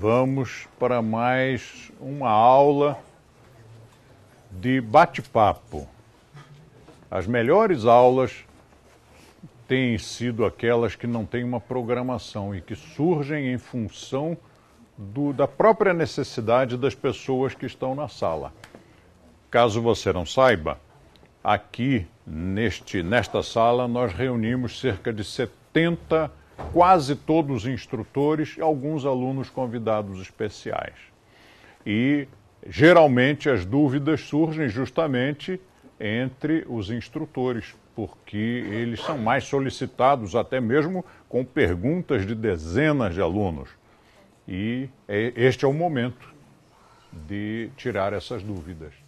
Vamos para mais uma aula de bate-papo. As melhores aulas têm sido aquelas que não têm uma programação e que surgem em função do, da própria necessidade das pessoas que estão na sala. Caso você não saiba, aqui neste, nesta sala nós reunimos cerca de 70 pessoas quase todos os instrutores, alguns alunos convidados especiais. E geralmente as dúvidas surgem justamente entre os instrutores, porque eles são mais solicitados, até mesmo com perguntas de dezenas de alunos. E é, este é o momento de tirar essas dúvidas.